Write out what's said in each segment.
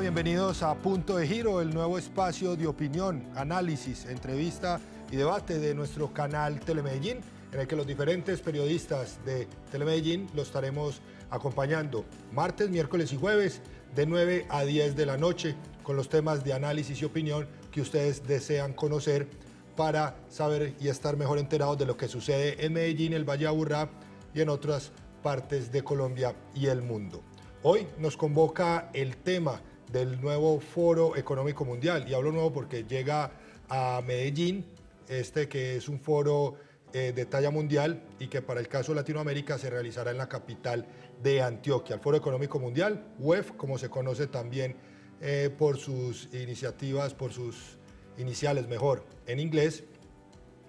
bienvenidos a Punto de Giro, el nuevo espacio de opinión, análisis, entrevista y debate de nuestro canal Telemedellín, en el que los diferentes periodistas de Telemedellín los estaremos acompañando martes, miércoles y jueves de 9 a 10 de la noche con los temas de análisis y opinión que ustedes desean conocer para saber y estar mejor enterados de lo que sucede en Medellín, el Valle Aburrá y en otras partes de Colombia y el mundo. Hoy nos convoca el tema del nuevo Foro Económico Mundial. Y hablo nuevo porque llega a Medellín, este que es un foro eh, de talla mundial y que para el caso de Latinoamérica se realizará en la capital de Antioquia. El Foro Económico Mundial, UEF, como se conoce también eh, por sus iniciativas, por sus iniciales mejor, en inglés,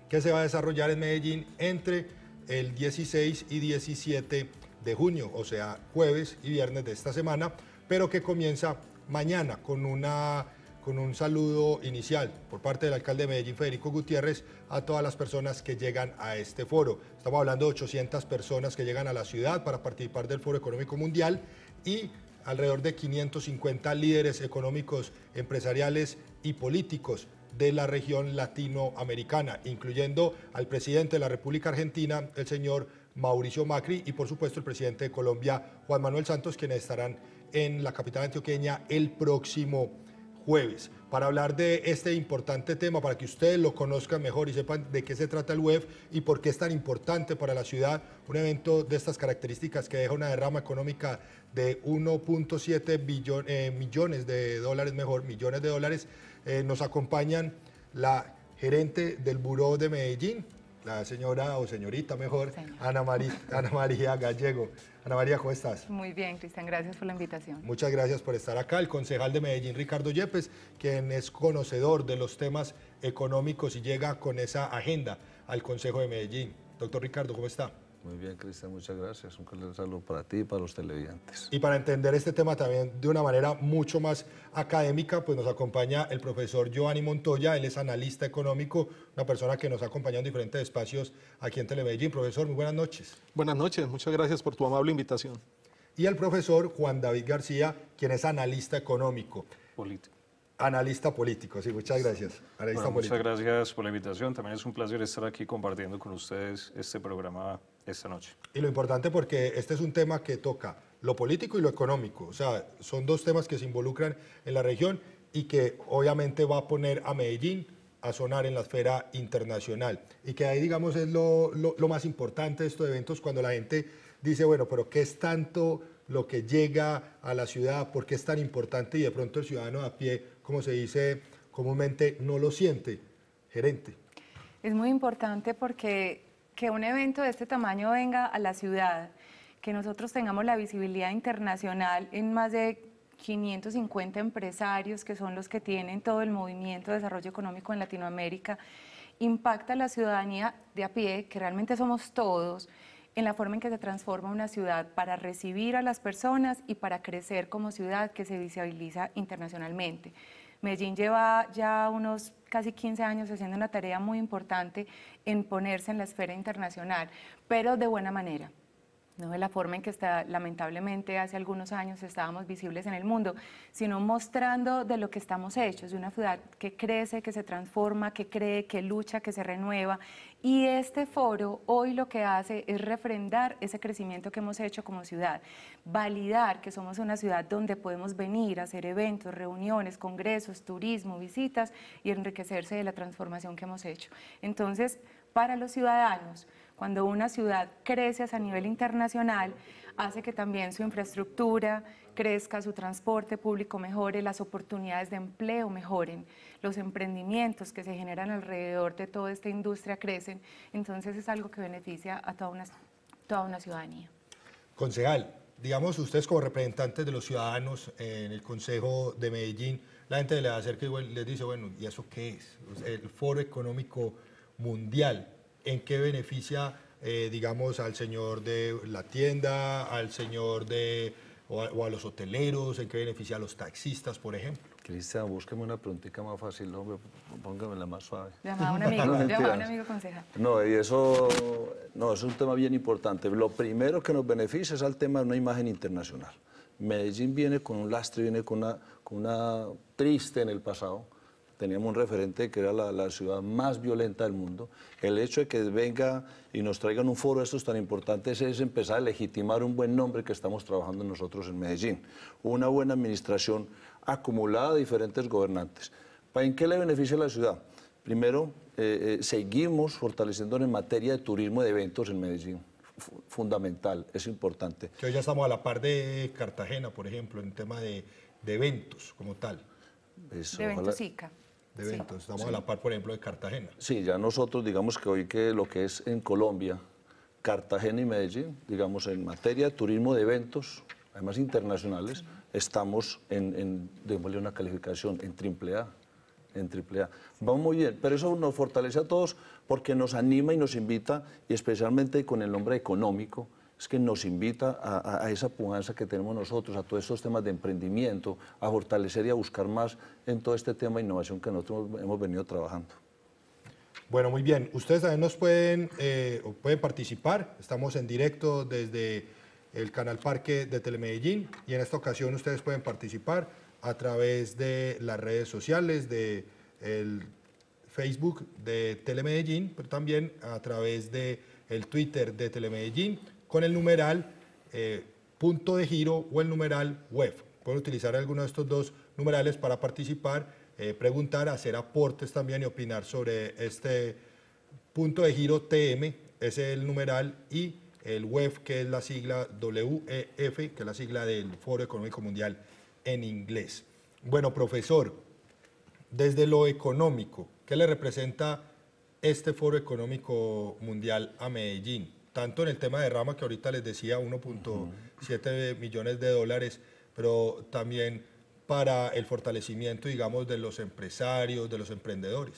que se va a desarrollar en Medellín entre el 16 y 17 de junio, o sea, jueves y viernes de esta semana, pero que comienza mañana con, una, con un saludo inicial por parte del alcalde de Medellín, Federico Gutiérrez, a todas las personas que llegan a este foro. Estamos hablando de 800 personas que llegan a la ciudad para participar del Foro Económico Mundial y alrededor de 550 líderes económicos, empresariales y políticos de la región latinoamericana, incluyendo al presidente de la República Argentina, el señor Mauricio Macri, y por supuesto el presidente de Colombia, Juan Manuel Santos, quienes estarán en la capital antioqueña el próximo jueves. Para hablar de este importante tema, para que ustedes lo conozcan mejor y sepan de qué se trata el web y por qué es tan importante para la ciudad, un evento de estas características que deja una derrama económica de 1.7 eh, millones de dólares, mejor, millones de dólares, eh, nos acompañan la gerente del Buró de Medellín, la señora o señorita mejor, Ana, María, Ana María Gallego. Ana María, ¿cómo estás? Muy bien, Cristian, gracias por la invitación. Muchas gracias por estar acá. El concejal de Medellín, Ricardo Yepes, quien es conocedor de los temas económicos y llega con esa agenda al Consejo de Medellín. Doctor Ricardo, ¿cómo está? Muy bien, Cristian, muchas gracias. Un cordial saludo para ti y para los televidentes. Y para entender este tema también de una manera mucho más académica, pues nos acompaña el profesor Giovanni Montoya, él es analista económico, una persona que nos ha acompañado en diferentes espacios aquí en Telemedellín. Profesor, muy buenas noches. Buenas noches, muchas gracias por tu amable invitación. Y el profesor Juan David García, quien es analista económico. Político analista político. Sí, muchas gracias. muchas gracias por la invitación. También es un placer estar aquí compartiendo con ustedes este programa esta noche. Y lo importante porque este es un tema que toca lo político y lo económico. O sea, son dos temas que se involucran en la región y que obviamente va a poner a Medellín a sonar en la esfera internacional. Y que ahí, digamos, es lo, lo más importante de estos eventos cuando la gente dice, bueno, pero ¿qué es tanto lo que llega a la ciudad? ¿Por qué es tan importante? Y de pronto el ciudadano a pie como se dice comúnmente, no lo siente, gerente. Es muy importante porque que un evento de este tamaño venga a la ciudad, que nosotros tengamos la visibilidad internacional en más de 550 empresarios que son los que tienen todo el movimiento de desarrollo económico en Latinoamérica, impacta a la ciudadanía de a pie, que realmente somos todos, en la forma en que se transforma una ciudad para recibir a las personas y para crecer como ciudad que se visibiliza internacionalmente. Medellín lleva ya unos casi 15 años haciendo una tarea muy importante en ponerse en la esfera internacional, pero de buena manera. No de la forma en que está, lamentablemente hace algunos años estábamos visibles en el mundo, sino mostrando de lo que estamos hechos, de una ciudad que crece, que se transforma, que cree, que lucha, que se renueva y este foro hoy lo que hace es refrendar ese crecimiento que hemos hecho como ciudad, validar que somos una ciudad donde podemos venir a hacer eventos, reuniones, congresos, turismo, visitas y enriquecerse de la transformación que hemos hecho. Entonces, para los ciudadanos, cuando una ciudad crece a nivel internacional, hace que también su infraestructura crezca, su transporte público mejore, las oportunidades de empleo mejoren, los emprendimientos que se generan alrededor de toda esta industria crecen. Entonces es algo que beneficia a toda una, ciudadanía. Concejal, digamos ustedes como representantes de los ciudadanos en el Consejo de Medellín, la gente le acerca y les dice, bueno, ¿y eso qué es? El Foro Económico Mundial en qué beneficia, eh, digamos, al señor de la tienda, al señor de... O a, los hoteleros, en qué beneficia a los taxistas, por ejemplo. Cristian, búsqueme una preguntita más fácil, hombre, póngamela más suave. Llama a un amigo, a un amigo No, y eso, no, es un tema bien importante. Lo primero que nos beneficia es al tema de una imagen internacional. Medellín viene con un lastre, viene con una, con una triste en el pasado, teníamos un referente que era la, ciudad más violenta del mundo. El hecho de que venga y nos traigan un foro de estos tan importantes es empezar a legitimar un buen nombre que estamos trabajando nosotros en Medellín. Una buena administración acumulada de diferentes gobernantes. ¿En qué le beneficia a la ciudad? Primero, eh, eh, seguimos fortaleciendo en materia de turismo de eventos en Medellín fundamental, es importante. Que hoy ya estamos a la par de Cartagena, por ejemplo, en tema de, de eventos como tal. Eso, de eventos ICA de eventos. Estamos a la par, por ejemplo, de Cartagena. Sí, ya nosotros digamos que hoy que lo que es en Colombia, Cartagena y Medellín, digamos en materia de turismo de eventos, además internacionales, estamos en, en démosle una calificación en triple A. En triple A. Vamos muy bien, pero eso nos fortalece a todos porque nos anima y nos invita, y especialmente con el nombre económico, es que nos invita a, esa pujanza que tenemos nosotros, a todos esos temas de emprendimiento, a fortalecer y a buscar más en todo este tema de innovación que nosotros hemos venido trabajando. Bueno, muy bien. Ustedes también nos pueden, eh, pueden participar. Estamos en directo desde el Canal Parque de Telemedellín y en esta ocasión ustedes pueden participar a través de las redes sociales, de el Facebook de Telemedellín, pero también a través de el Twitter de Telemedellín con el numeral eh, punto de giro o el numeral web. Pueden utilizar alguno de estos dos numerales para participar, eh, preguntar, hacer aportes también y opinar sobre este punto de giro TM, ese es el numeral, y el WEF, que es la sigla WEF, que es la sigla del Foro Económico Mundial en inglés. Bueno, profesor, desde lo económico, ¿qué le representa este Foro Económico Mundial a Medellín? tanto en el tema de rama que ahorita les decía 1.7 millones de dólares, pero también para el fortalecimiento, digamos, de los empresarios, de los emprendedores?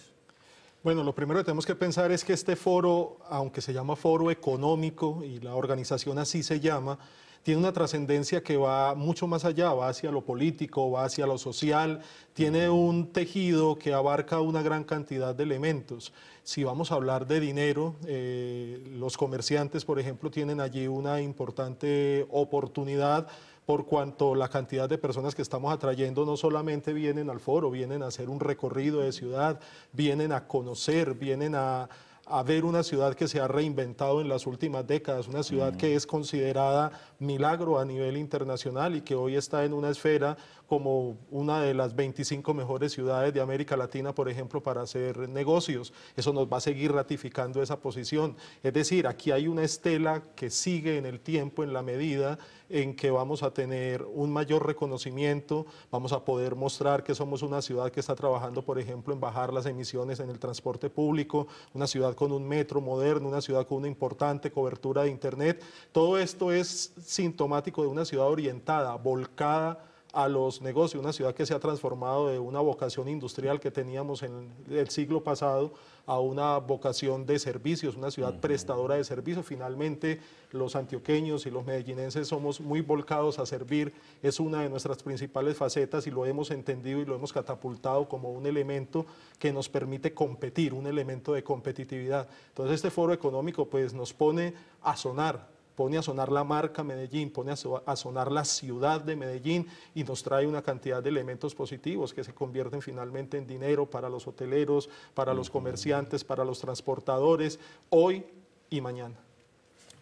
Bueno, lo primero que tenemos que pensar es que este foro, aunque se llama foro económico y la organización así se llama, tiene una trascendencia que va mucho más allá, va hacia lo político, va hacia lo social, tiene un tejido que abarca una gran cantidad de elementos. Si vamos a hablar de dinero, eh, los comerciantes, por ejemplo, tienen allí una importante oportunidad por cuanto la cantidad de personas que estamos atrayendo no solamente vienen al foro, vienen a hacer un recorrido de ciudad, vienen a conocer, vienen a, a ver una ciudad que se ha reinventado en las últimas décadas, una ciudad que es considerada milagro a nivel internacional y que hoy está en una esfera como una de las 25 mejores ciudades de América Latina, por ejemplo, para hacer negocios. Eso nos va a seguir ratificando esa posición. Es decir, aquí hay una estela que sigue en el tiempo, en la medida en que vamos a tener un mayor reconocimiento, vamos a poder mostrar que somos una ciudad que está trabajando, por ejemplo, en bajar las emisiones en el transporte público, una ciudad con un metro moderno, una ciudad con una importante cobertura de Internet. Todo esto es sintomático de una ciudad orientada, volcada a los negocios, una ciudad que se ha transformado de una vocación industrial que teníamos en el siglo pasado a una vocación de servicios, una ciudad prestadora de servicios. Finalmente, los antioqueños y los medellinenses somos muy volcados a servir, es una de nuestras principales facetas y lo hemos entendido y lo hemos catapultado como un elemento que nos permite competir, un elemento de competitividad. Entonces, este foro económico pues nos pone a sonar pone a sonar la marca Medellín, pone a, sonar la ciudad de Medellín y nos trae una cantidad de elementos positivos que se convierten finalmente en dinero para los hoteleros, para los comerciantes, para los transportadores, hoy y mañana.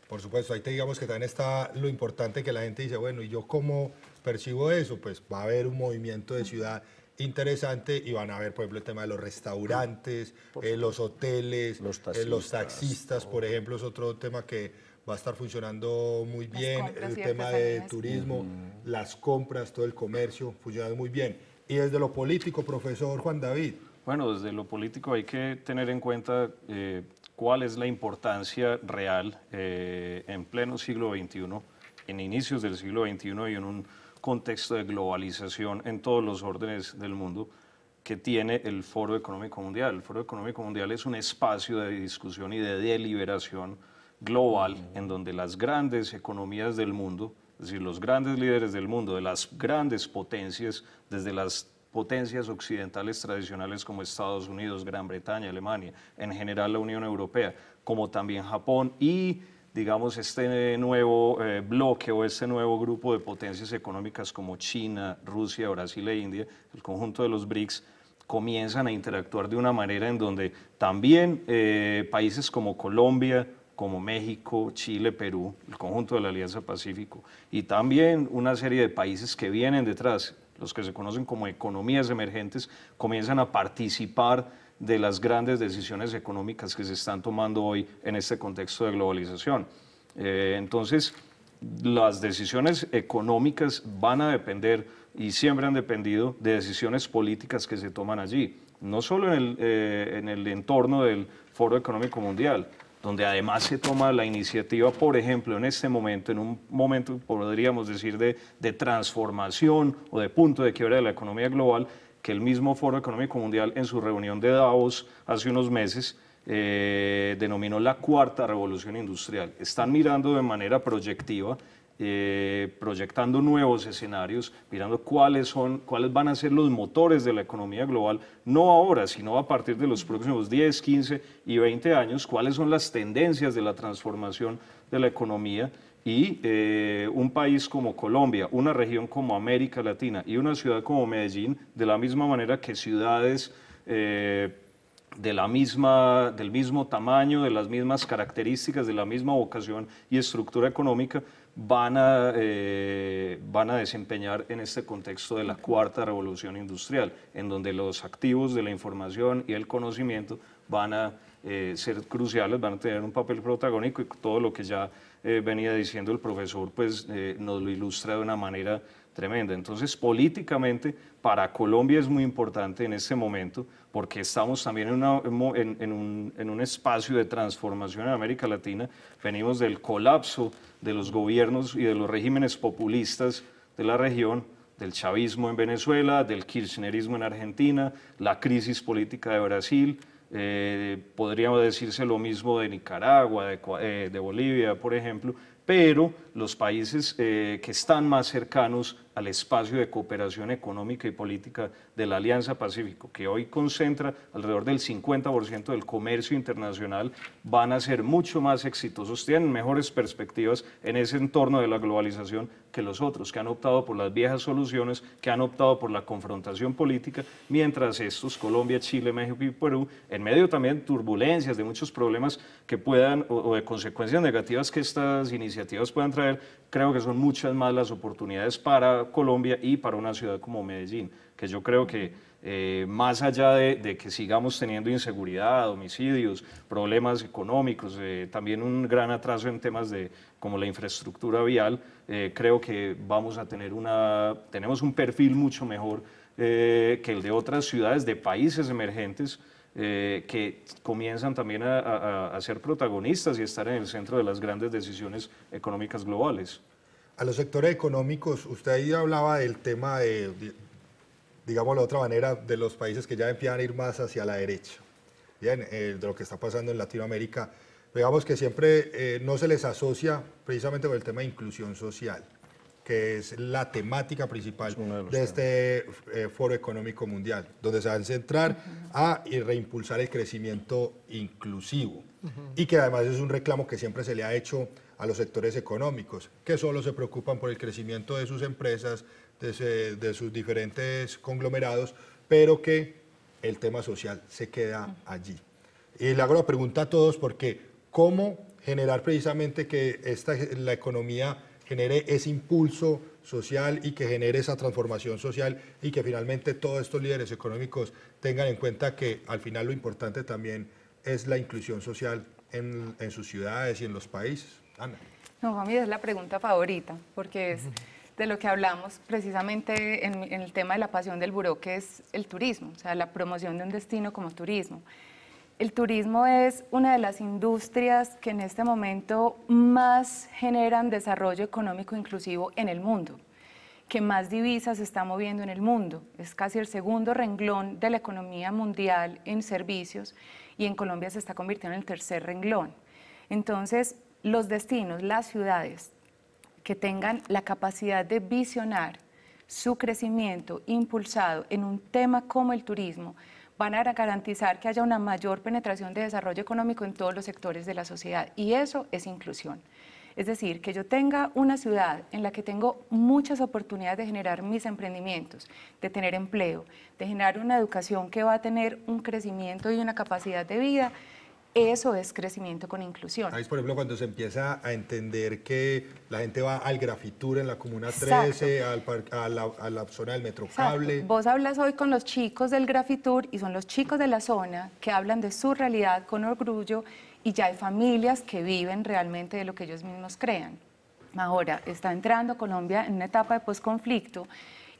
Por supuesto, ahí te digamos que también está lo importante que la gente dice, bueno, ¿y yo cómo percibo eso? Pues va a haber un movimiento de ciudad interesante y van a haber, por ejemplo, el tema de los restaurantes, eh, los hoteles, los eh, taxistas, por ejemplo, es otro tema que va a estar funcionando muy bien, el tema de turismo, las compras, todo el comercio, funcionando muy bien. Y desde lo político, profesor Juan David. Bueno, desde lo político hay que tener en cuenta eh, cuál es la importancia real eh, en pleno siglo XXI, en inicios del siglo XXI y en un contexto de globalización en todos los órdenes del mundo que tiene el Foro Económico Mundial. El Foro Económico Mundial es un espacio de discusión y de deliberación global en donde las grandes economías del mundo, es decir, los grandes líderes del mundo, de las grandes potencias, desde las potencias occidentales tradicionales como Estados Unidos, Gran Bretaña, Alemania, en general la Unión Europea, como también Japón y digamos, este nuevo eh, bloque o este nuevo grupo de potencias económicas como China, Rusia, Brasil e India, el conjunto de los BRICS, comienzan a interactuar de una manera en donde también eh, países como Colombia, como México, Chile, Perú, el conjunto de la Alianza Pacífico, y también una serie de países que vienen detrás, los que se conocen como economías emergentes, comienzan a participar de las grandes decisiones económicas que se están tomando hoy en este contexto de globalización. Eh, entonces, las decisiones económicas van a depender y siempre han dependido de decisiones políticas que se toman allí, no solo en el eh, entorno del Foro Económico Mundial, donde además se toma la iniciativa, por ejemplo, en este momento, en un momento, podríamos decir, de, transformación o de punto de quiebra de la economía global, que el mismo Foro Económico Mundial en su reunión de Davos hace unos meses eh, denominó la cuarta revolución industrial. Están mirando de manera proyectiva eh, proyectando nuevos escenarios, mirando cuáles, son, cuáles van a ser los motores de la economía global, no ahora, sino a partir de los próximos 10, 15 y 20 años, cuáles son las tendencias de la transformación de la economía y eh, un país como Colombia, una región como América Latina y una ciudad como Medellín, de la misma manera que ciudades eh, de la misma, del mismo tamaño, de las mismas características, de la misma vocación y estructura económica, van a, eh, van a desempeñar en este contexto de la cuarta revolución industrial, en donde los activos de la información y el conocimiento van a eh, ser cruciales, van a tener un papel protagónico y todo lo que ya eh, venía diciendo el profesor pues nos lo ilustra de una manera tremenda. Entonces, políticamente, para Colombia es muy importante en este momento, porque estamos también en, una, en, un, espacio de transformación en América Latina. Venimos del colapso de los gobiernos y de los regímenes populistas de la región, del chavismo en Venezuela, del kirchnerismo en Argentina, la crisis política de Brasil. Eh, podríamos decirse lo mismo de Nicaragua, eh, de, Bolivia, por ejemplo, pero los países eh, que están más cercanos al espacio de cooperación económica y política de la Alianza Pacífico, que hoy concentra alrededor del 50% del comercio internacional, van a ser mucho más exitosos, tienen mejores perspectivas en ese entorno de la globalización que los otros, que han optado por las viejas soluciones, que han optado por la confrontación política, mientras estos, Colombia, Chile, México y Perú, en medio también turbulencias, de muchos problemas que puedan, o, o de consecuencias negativas que estas iniciativas puedan traer, creo que son muchas más las oportunidades para Colombia y para una ciudad como Medellín, que yo creo que eh, más allá de, que sigamos teniendo inseguridad, homicidios, problemas económicos, eh, también un gran atraso en temas de como la infraestructura vial, eh, creo que vamos a tener una, tenemos un perfil mucho mejor que el de otras ciudades, de países emergentes, que comienzan también a, ser protagonistas y estar en el centro de las grandes decisiones económicas globales. A los sectores económicos, usted ahí hablaba del tema de, digamos la otra manera, de los países que ya empiezan a ir más hacia la derecha, bien, eh, de lo que está pasando en Latinoamérica. Digamos que siempre eh, no se les asocia precisamente con el tema de inclusión social, que es la temática principal de, este eh, foro económico mundial, donde se van a centrar a y reimpulsar el crecimiento inclusivo y que además es un reclamo que siempre se le ha hecho a los sectores económicos, que solo se preocupan por el crecimiento de sus empresas, de, sus diferentes conglomerados, pero que el tema social se queda allí. Y le hago la pregunta a todos porque ¿cómo generar precisamente que esta, la economía genere ese impulso social y que genere esa transformación social y que finalmente todos estos líderes económicos tengan en cuenta que al final lo importante también es la inclusión social en, sus ciudades y en los países? Ana. No, mí es la pregunta favorita, porque es... de lo que hablamos precisamente en, el tema de la pasión del buró, que es el turismo, o sea, la promoción de un destino como turismo. El turismo es una de las industrias que en este momento más generan desarrollo económico inclusivo en el mundo, que más divisas se está moviendo en el mundo. Es casi el segundo renglón de la economía mundial en servicios y en Colombia se está convirtiendo en el tercer renglón. Entonces, los destinos, las ciudades que tengan la capacidad de visionar su crecimiento impulsado en un tema como el turismo, van a garantizar que haya una mayor penetración de desarrollo económico en todos los sectores de la sociedad. Y eso es inclusión. Es decir, que yo tenga una ciudad en la que tengo muchas oportunidades de generar mis emprendimientos, de tener empleo, de generar una educación que va a tener un crecimiento y una capacidad de vida eso es crecimiento con inclusión. Ahí, por ejemplo, cuando se empieza a entender que la gente va al grafitur en la Comuna 13, a, la, a, la, zona del metro Metrocable. Vos hablas hoy con los chicos del Grafitur y son los chicos de la zona que hablan de su realidad con orgullo y ya hay familias que viven realmente de lo que ellos mismos crean. Ahora, está entrando Colombia en una etapa de posconflicto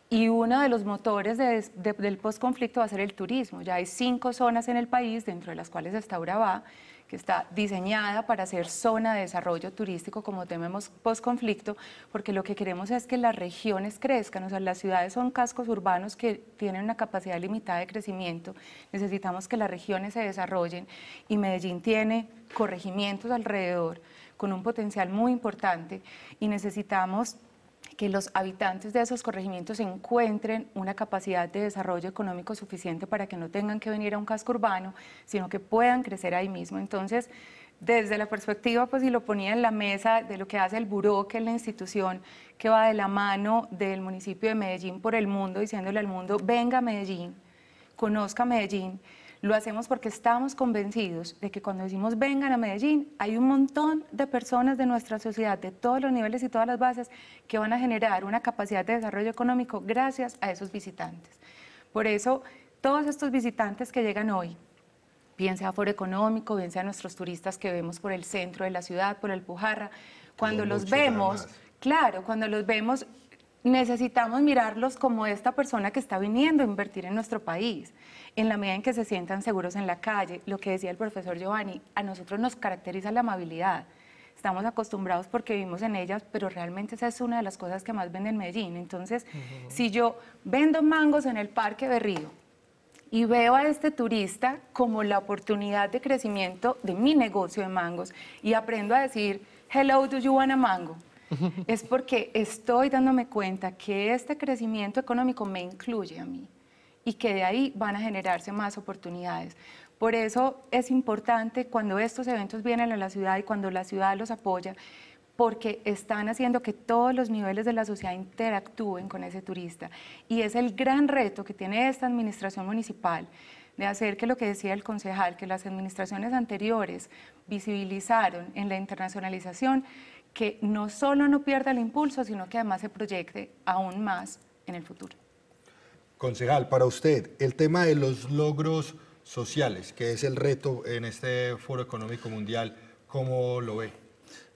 y uno de los motores del posconflicto va a ser el turismo. Ya hay cinco zonas en el país, dentro de las cuales está Urabá, que está diseñada para ser zona de desarrollo turístico como tememos posconflicto, porque lo que queremos es que las regiones crezcan, o sea, las ciudades son cascos urbanos que tienen una capacidad limitada de crecimiento, necesitamos que las regiones se desarrollen y Medellín tiene corregimientos alrededor con un potencial muy importante y necesitamos que los habitantes de esos corregimientos encuentren una capacidad de desarrollo económico suficiente para que no tengan que venir a un casco urbano, sino que puedan crecer ahí mismo. Entonces, desde la perspectiva, pues, si lo ponía en la mesa de lo que hace el Buró, que es la institución que va de la mano del municipio de Medellín por el mundo, diciéndole al mundo, venga a Medellín, conozca Medellín lo hacemos porque estamos convencidos de que cuando decimos vengan a Medellín, hay un montón de personas de nuestra sociedad, de todos los niveles y todas las bases, que van a generar una capacidad de desarrollo económico gracias a esos visitantes. Por eso, todos estos visitantes que llegan hoy, bien sea foro económico, bien sea nuestros turistas que vemos por el centro de la ciudad, por el Pujarra, cuando los vemos, claro, cuando los vemos necesitamos mirarlos como esta persona que está viniendo a invertir en nuestro país, en la medida en que se sientan seguros en la calle. Lo que decía el profesor Giovanni, a nosotros nos caracteriza la amabilidad. Estamos acostumbrados porque vivimos en ellas, pero realmente esa es una de las cosas que más venden en Medellín. Entonces, si yo vendo mangos en el Parque de Río y veo a este turista como la oportunidad de crecimiento de mi negocio de mangos y aprendo a decir, hello, do you want a mango? es porque estoy dándome cuenta que este crecimiento económico me incluye a mí y que de ahí van a generarse más oportunidades. Por eso es importante cuando estos eventos vienen a la ciudad y cuando la ciudad los apoya, porque están haciendo que todos los niveles de la sociedad interactúen con ese turista. Y es el gran reto que tiene esta administración municipal, de hacer que lo que decía el concejal, que las administraciones anteriores visibilizaron en la internacionalización, que no solo no pierda el impulso, sino que además se proyecte aún más en el futuro. Concejal, para usted, el tema de los logros sociales, que es el reto en este Foro Económico Mundial, ¿cómo lo ve?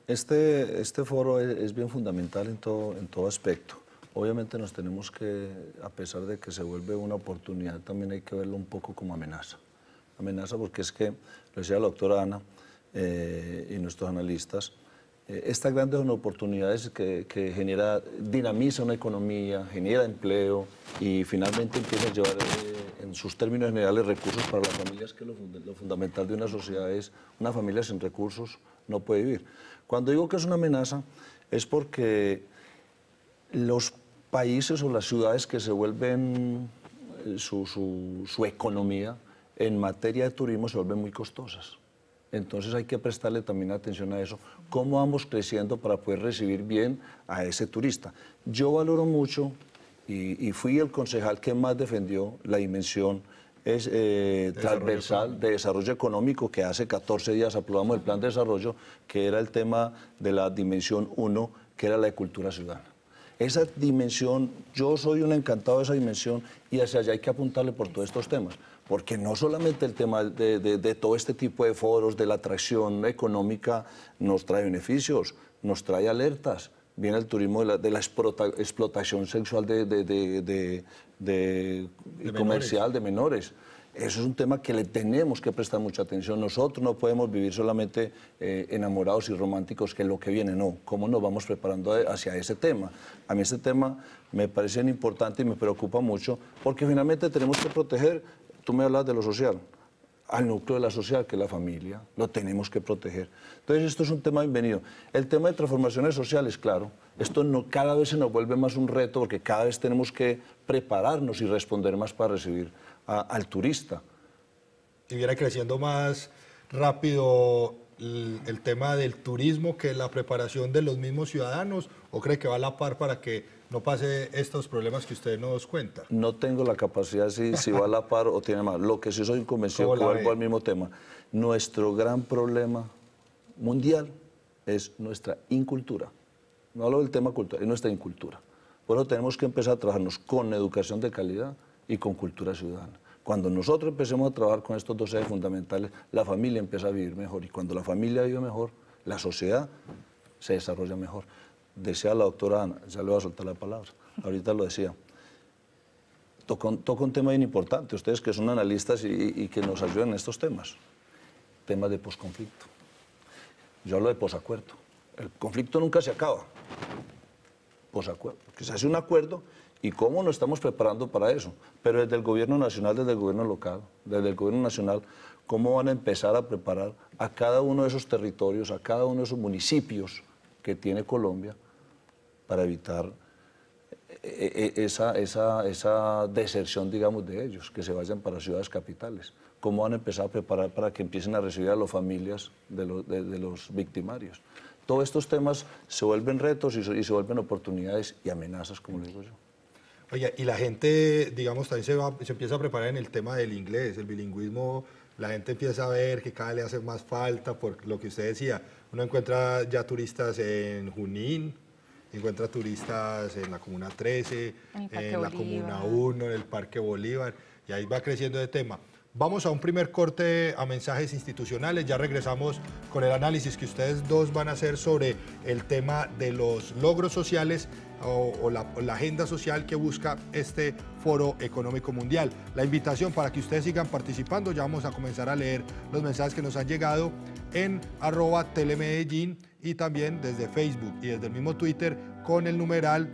Este, este foro es, bien fundamental en todo, en todo aspecto obviamente nos tenemos que, a pesar de que se vuelve una oportunidad, también hay que verlo un poco como amenaza. Amenaza porque es que, lo decía la doctora Ana eh, y nuestros analistas, eh, estas grandes oportunidades que, genera, dinamiza una economía, genera empleo y finalmente empieza a llevar eh, en sus términos generales recursos para las familias, que lo, lo fundamental de una sociedad es una familia sin recursos no puede vivir. Cuando digo que es una amenaza es porque los países o las ciudades que se vuelven eh, su, economía en materia de turismo se vuelven muy costosas. Entonces hay que prestarle también atención a eso, cómo vamos creciendo para poder recibir bien a ese turista. Yo valoro mucho y, fui el concejal que más defendió la dimensión eh, transversal de desarrollo económico que hace 14 días aprobamos el plan de desarrollo, que era el tema de la dimensión 1, que era la de cultura ciudadana. Esa dimensión, yo soy un encantado de esa dimensión y hacia allá hay que apuntarle por todos estos temas. Porque no solamente el tema de, todo este tipo de foros, de la atracción económica, nos trae beneficios, nos trae alertas, viene el turismo de la, explotación sexual de, de, de comercial de menores. Eso es un tema que le tenemos que prestar mucha atención. Nosotros no podemos vivir solamente eh, enamorados y románticos, que es lo que viene, no. ¿Cómo nos vamos preparando hacia ese tema? A mí este tema me parece importante y me preocupa mucho, porque finalmente tenemos que proteger, tú me hablas de lo social, al núcleo de la sociedad, que es la familia, lo tenemos que proteger. Entonces, esto es un tema bienvenido. El tema de transformaciones sociales, claro, esto no, cada vez se nos vuelve más un reto porque cada vez tenemos que prepararnos y responder más para recibir al turista. Y viene creciendo más rápido el, tema del turismo que la preparación de los mismos ciudadanos o cree que va a la par para que no pase estos problemas que usted nos cuenta? No tengo la capacidad si, si va a la par o tiene más. Lo que sí soy convencido, que vuelvo al mismo tema, nuestro gran problema mundial es nuestra incultura. No hablo del tema cultural, es nuestra incultura. Por eso tenemos que empezar a trabajarnos con educación de calidad, y con cultura ciudadana. Cuando nosotros empecemos a trabajar con estos dos ejes fundamentales, la familia empieza a vivir mejor y cuando la familia vive mejor, la sociedad se desarrolla mejor. Decía la doctora Ana, ya le voy a soltar la palabra, ahorita lo decía, toca un tema bien importante, ustedes que son analistas y, y que nos ayudan en estos temas, temas de posconflicto. Yo hablo de posacuerdo. El conflicto nunca se acaba. Posacuerdo. Que se hace un acuerdo ¿Y cómo nos estamos preparando para eso? Pero desde el gobierno nacional, desde el gobierno local, desde el gobierno nacional, ¿cómo van a empezar a preparar a cada uno de esos territorios, a cada uno de esos municipios que tiene Colombia para evitar eh, eh, eh, esa, deserción, digamos, de ellos, que se vayan para ciudades capitales? ¿Cómo van a empezar a preparar para que empiecen a recibir a las familias de los, victimarios? Todos estos temas se vuelven retos y se, vuelven oportunidades y amenazas, como le digo yo. Oye, y la gente, digamos, también se, se empieza a preparar en el tema del inglés, el bilingüismo, la gente empieza a ver que cada vez le hace más falta, por lo que usted decía, uno encuentra ya turistas en Junín, encuentra turistas en la Comuna 13, en, en la Comuna 1, en el Parque Bolívar, y ahí va creciendo de tema. Vamos a un primer corte a mensajes institucionales, ya regresamos con el análisis que ustedes dos van a hacer sobre el tema de los logros sociales o, la, agenda social que busca este Foro Económico Mundial. La invitación para que ustedes sigan participando, ya vamos a comenzar a leer los mensajes que nos han llegado en arroba telemedellín y también desde Facebook y desde el mismo Twitter con el numeral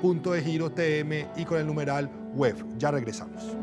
punto de giro TM y con el numeral web. Ya regresamos.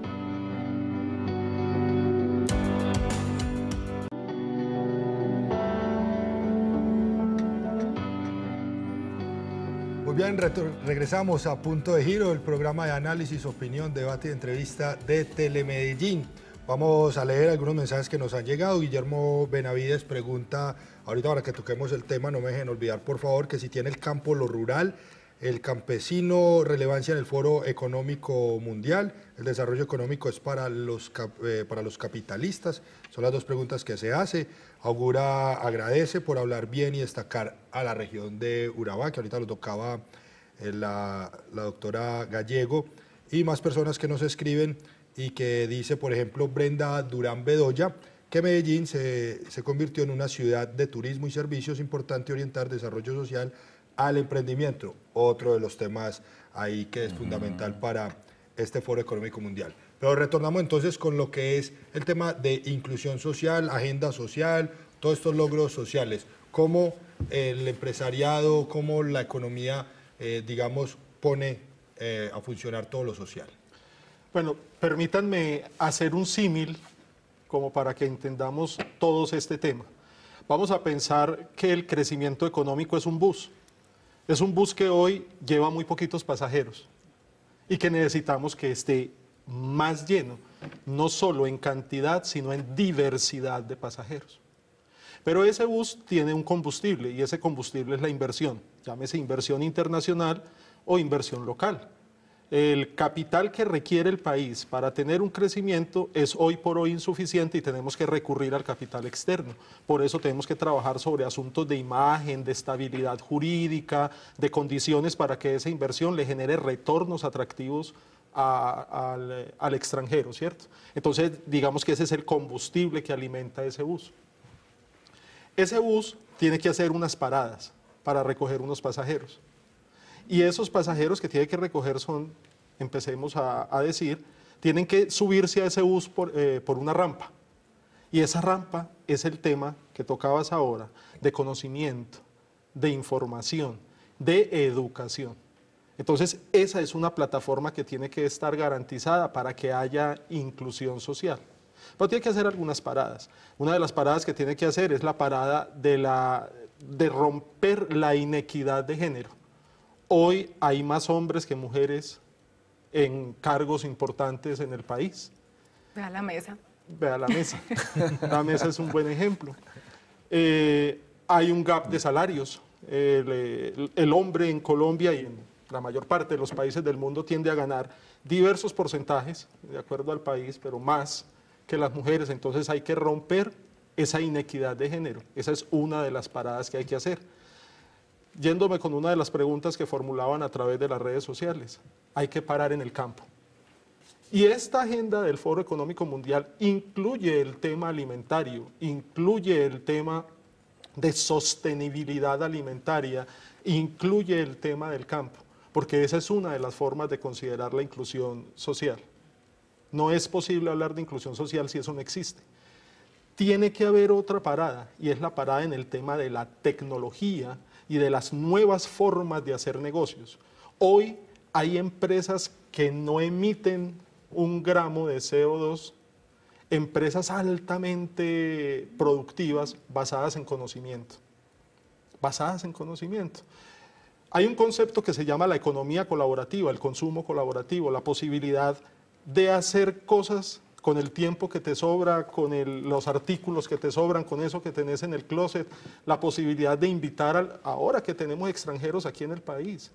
bien, regresamos a Punto de Giro, del programa de análisis, opinión, debate y entrevista de Telemedellín. Vamos a leer algunos mensajes que nos han llegado. Guillermo Benavides pregunta, ahorita para que toquemos el tema, no me dejen olvidar por favor que si tiene el campo lo rural el campesino, relevancia en el Foro Económico Mundial, el desarrollo económico es para los, eh, para los capitalistas, son las dos preguntas que se hace. Augura agradece por hablar bien y destacar a la región de Urabá, que ahorita lo tocaba eh, la, la doctora Gallego, y más personas que nos escriben y que dice, por ejemplo, Brenda Durán Bedoya, que Medellín se, se convirtió en una ciudad de turismo y servicios importante orientar desarrollo social al emprendimiento, otro de los temas ahí que es fundamental para este Foro Económico Mundial. Pero retornamos entonces con lo que es el tema de inclusión social, agenda social, todos estos logros sociales, cómo el empresariado, cómo la economía, eh, digamos, pone eh, a funcionar todo lo social. Bueno, permítanme hacer un símil como para que entendamos todos este tema. Vamos a pensar que el crecimiento económico es un bus es un bus que hoy lleva muy poquitos pasajeros y que necesitamos que esté más lleno, no solo en cantidad, sino en diversidad de pasajeros. Pero ese bus tiene un combustible y ese combustible es la inversión, llámese inversión internacional o inversión local el capital que requiere el país para tener un crecimiento es hoy por hoy insuficiente y tenemos que recurrir al capital externo. Por eso tenemos que trabajar sobre asuntos de imagen, de estabilidad jurídica, de condiciones para que esa inversión le genere retornos atractivos al, al, extranjero, ¿cierto? Entonces, digamos que ese es el combustible que alimenta ese bus. Ese bus tiene que hacer unas paradas para recoger unos pasajeros. Y esos pasajeros que tiene que recoger son, empecemos a, decir, tienen que subirse a ese bus eh, por, una rampa. Y esa rampa es el tema que tocabas ahora, de conocimiento, de información, de educación. Entonces, esa es una plataforma que tiene que estar garantizada para que haya inclusión social. Pero tiene que hacer algunas paradas. Una de las paradas que tiene que hacer es la parada de romper la inequidad de género. Hoy hay más hombres que mujeres en cargos importantes en el país. Ve la mesa. Ve la mesa. la mesa es un buen ejemplo. Eh, hay un gap de salarios. Eh, el hombre en Colombia y en la mayor parte de los países del mundo tiende a ganar diversos porcentajes, de acuerdo al país, pero más que las mujeres. Entonces hay que romper esa inequidad de género. Esa es una de las paradas que hay que hacer yéndome con una de las preguntas que formulaban a través de las redes sociales. Hay que parar en el campo. Y esta agenda del Foro Económico Mundial incluye el tema alimentario, incluye el tema de sostenibilidad alimentaria, incluye el tema del campo, porque esa es una de las formas de considerar la inclusión social. No es posible hablar de inclusión social si eso no existe. Tiene que haber otra parada, y es la parada en el tema de la tecnología, y de las nuevas formas de hacer negocios. Hoy hay empresas que no emiten un gramo de CO2, empresas altamente productivas basadas en conocimiento, basadas en conocimiento. Hay un concepto que se llama la economía colaborativa, el consumo colaborativo, la posibilidad de hacer cosas con el tiempo que te sobra, con los artículos que te sobran, con eso que tenés en el closet, la posibilidad de invitar, al, ahora que tenemos extranjeros aquí en el país,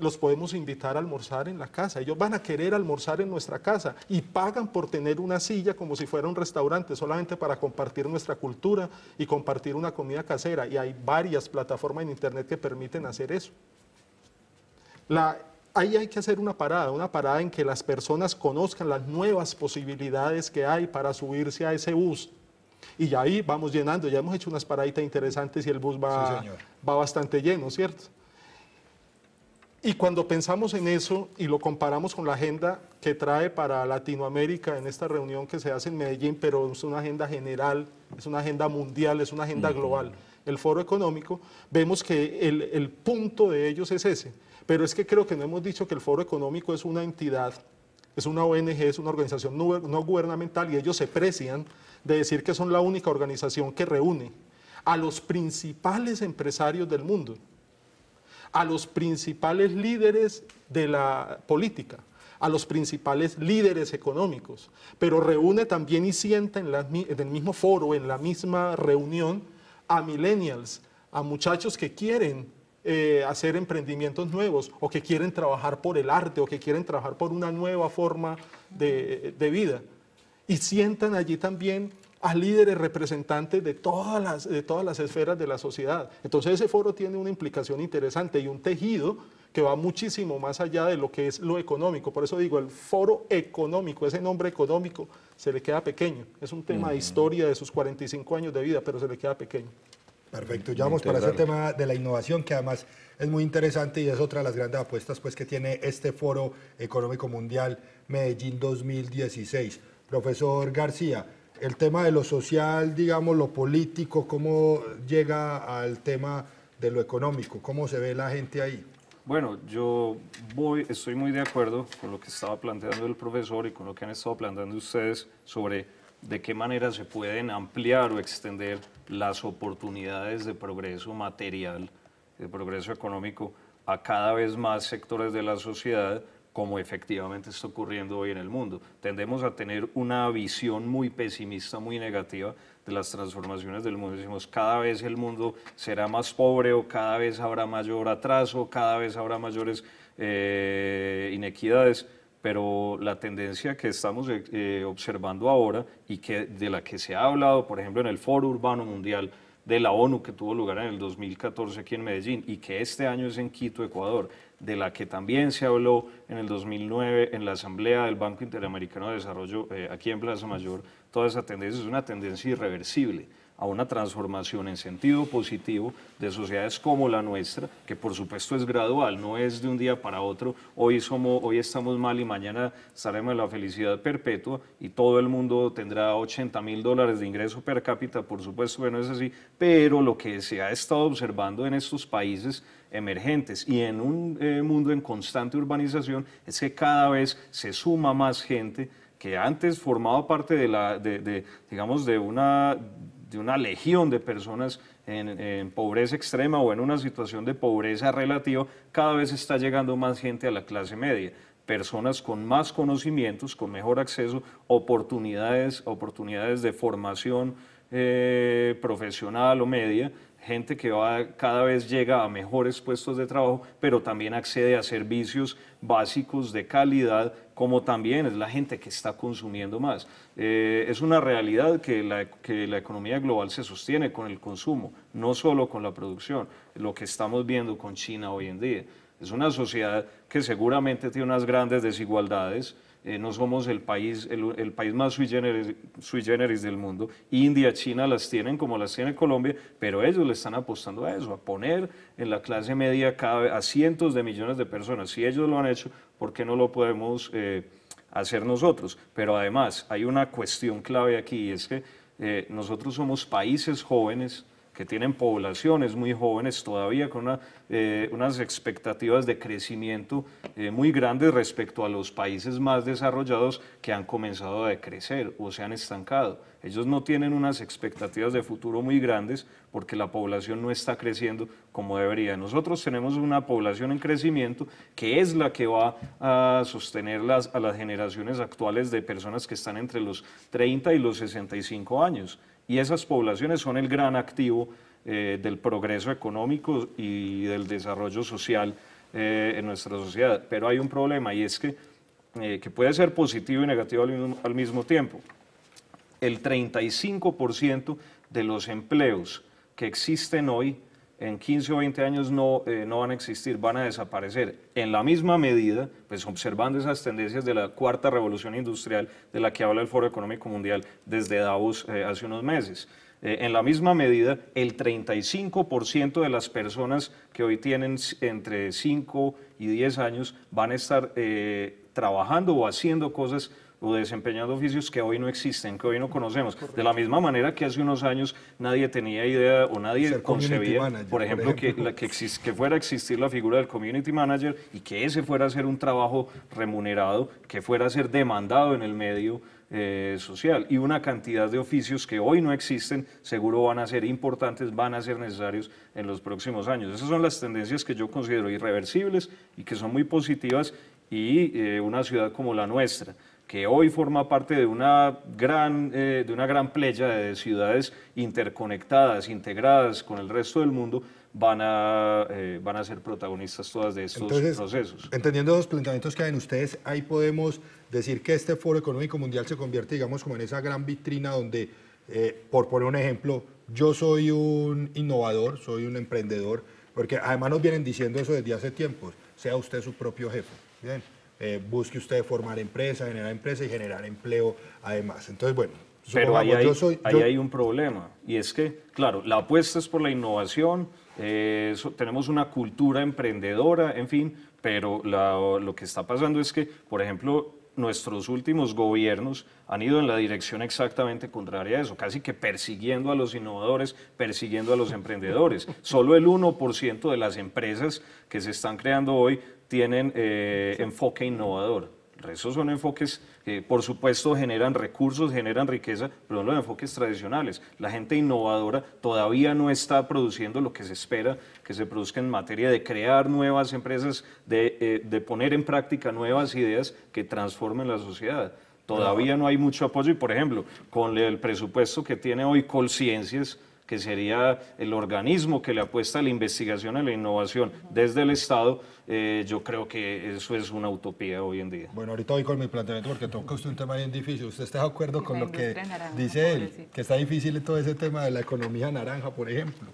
los podemos invitar a almorzar en la casa. Ellos van a querer almorzar en nuestra casa y pagan por tener una silla como si fuera un restaurante, solamente para compartir nuestra cultura y compartir una comida casera. Y hay varias plataformas en Internet que permiten hacer eso. La ahí hay que hacer una parada, una parada en que las personas conozcan las nuevas posibilidades que hay para subirse a ese bus. Y ahí vamos llenando, ya hemos hecho unas paraditas interesantes y el bus va, bastante lleno, ¿cierto? Y cuando pensamos en eso y lo comparamos con la agenda que trae para Latinoamérica en esta reunión que se hace en Medellín, pero es una agenda general, es una agenda mundial, es una agenda global, el foro económico, vemos que el punto de ellos es ese, pero es que creo que no hemos dicho que el Foro Económico es una entidad, es una ONG, es una organización no, gubernamental y ellos se precian de decir que son la única organización que reúne a los principales empresarios del mundo, a los principales líderes de la política, a los principales líderes económicos, pero reúne también y sienta en, el mismo foro, en la misma reunión, a millennials, a muchachos que quieren eh, hacer emprendimientos nuevos o que quieren trabajar por el arte o que quieren trabajar por una nueva forma de, vida. Y sientan allí también a líderes representantes de todas, las, de todas las esferas de la sociedad. Entonces ese foro tiene una implicación interesante y un tejido que va muchísimo más allá de lo que es lo económico. Por eso digo, el foro económico, ese nombre económico, se le queda pequeño. Es un tema de historia de sus 45 años de vida, pero se le queda pequeño. Perfecto, ya vamos para ese tema de la innovación que además es muy interesante y es otra de las grandes apuestas pues, que tiene este Foro Económico Mundial Medellín 2016. Profesor García, el tema de lo social, digamos, lo político, ¿cómo llega al tema de lo económico? ¿Cómo se ve la gente ahí? Bueno, yo voy, estoy muy de acuerdo con lo que estaba planteando el profesor y con lo que han estado planteando ustedes sobre de qué manera se pueden ampliar o extender las oportunidades de progreso material, de progreso económico a cada vez más sectores de la sociedad, como efectivamente está ocurriendo hoy en el mundo. Tendemos a tener una visión muy pesimista, muy negativa de las transformaciones del mundo. Decimos, cada vez el mundo será más pobre o cada vez habrá mayor atraso, cada vez habrá mayores eh, inequidades pero la tendencia que estamos eh, eh, observando ahora y que, de la que se ha hablado, por ejemplo, en el Foro Urbano Mundial de la ONU que tuvo lugar en el 2014 aquí en Medellín y que este año es en Quito, Ecuador, de la que también se habló en el 2009 en la Asamblea del Banco Interamericano de Desarrollo eh, aquí en Plaza Mayor, toda esa tendencia es una tendencia irreversible a una transformación en sentido positivo de sociedades como la nuestra, que por supuesto es gradual, no es de un día para otro, hoy, somos, hoy estamos mal y mañana estaremos en la felicidad perpetua y todo el mundo tendrá 80 mil dólares de ingreso per cápita, por supuesto que no es así, pero lo que se ha estado observando en estos países emergentes y en un eh, mundo en constante urbanización es que cada vez se suma más gente que antes formaba parte de la, digamos, de una de una legión de personas en, pobreza extrema o en una situación de pobreza relativa, cada vez está llegando más gente a la clase media personas con más conocimientos, con mejor acceso, oportunidades, oportunidades de formación eh, profesional o media, gente que va, cada vez llega a mejores puestos de trabajo, pero también accede a servicios básicos de calidad como también es la gente que está consumiendo más. Eh, es una realidad que la, que la economía global se sostiene con el consumo, no solo con la producción, lo que estamos viendo con China hoy en día. Es una sociedad que seguramente tiene unas grandes desigualdades. Eh, no somos el país, el, país más sui generis, del mundo. India, China las tienen como las tiene Colombia, pero ellos le están apostando a eso, a poner en la clase media a cientos de millones de personas. Si ellos lo han hecho, ¿por qué no lo podemos eh, hacer nosotros? Pero además hay una cuestión clave aquí y es que eh, nosotros somos países jóvenes que tienen poblaciones muy jóvenes todavía con eh, unas expectativas de crecimiento muy grandes respecto a los países más desarrollados que han comenzado a decrecer o se han estancado. Ellos no tienen unas expectativas de futuro muy grandes porque la población no está creciendo como debería. Nosotros tenemos una población en crecimiento que es la que va a sostener a las generaciones actuales de personas que están entre los 30 y los 65 años. Y esas poblaciones son el gran activo eh, del progreso económico y del desarrollo social eh, en nuestra sociedad. Pero hay un problema y es que, eh, puede ser positivo y negativo al mismo tiempo el 35% de los empleos que existen hoy en 15 o 20 años no, eh, no van a existir, van a desaparecer. En la misma medida, pues observando esas tendencias de la cuarta revolución industrial de la que habla el Foro Económico Mundial desde Davos eh, hace unos meses. Eh, en la misma medida, el 35% de las personas que hoy tienen entre 5 y 10 años van a estar trabajando o haciendo cosas o desempeñando oficios que hoy no existen, que hoy no conocemos. De la misma manera que hace unos años nadie tenía idea o nadie concebía, por, ejemplo, que, la, que, que fuera a existir la figura del community manager y que ese fuera a ser un trabajo remunerado, que fuera a ser demandado en el medio. Eh, social y una cantidad de oficios que hoy no existen, seguro van a ser importantes, van a ser necesarios en los próximos años. Esas son las tendencias que yo considero irreversibles y que son muy positivas y eh, una ciudad como la nuestra que hoy forma parte de una gran, eh, de una gran playa de ciudades interconectadas, integradas con el resto del mundo, van a, eh, van a ser protagonistas todas de estos procesos. Entendiendo los planteamientos que hay en ustedes, ahí podemos decir que este Foro Económico Mundial se convierte, digamos, como en esa gran vitrina donde, eh, por poner un ejemplo, yo soy un innovador, soy un emprendedor, porque además nos vienen diciendo eso desde hace tiempos, sea usted su propio jefe. Bien. Eh, busque usted formar empresa, generar empresa y generar empleo además. Entonces, bueno, pero ahí, hay, hay un problema y es que, claro, la apuesta es por la innovación, eh, tenemos una cultura emprendedora, en fin, pero lo que está pasando es que, por ejemplo, nuestros últimos gobiernos han ido en la dirección exactamente contraria a eso, casi que persiguiendo a los innovadores, persiguiendo a los emprendedores. Solo el 1% de las empresas que se están creando hoy tienen eh, enfoque innovador. esos son enfoques que, por supuesto, generan recursos, generan riqueza, pero son los enfoques tradicionales. La gente innovadora todavía no está produciendo lo que se espera que se produzca en materia de crear nuevas empresas, de, eh, de poner en práctica nuevas ideas que transformen la sociedad. Todavía no hay mucho apoyo y, por ejemplo, con el presupuesto que tiene hoy Colciencias, que sería el organismo que le apuesta a la investigación, a la innovación desde el Estado, eh, yo creo que eso es una utopía hoy en día. Bueno, ahorita voy con mi planteamiento porque toca usted un tema bien difícil. ¿Usted está de acuerdo con lo que dice él? Que está difícil todo ese tema de la economía naranja, por ejemplo.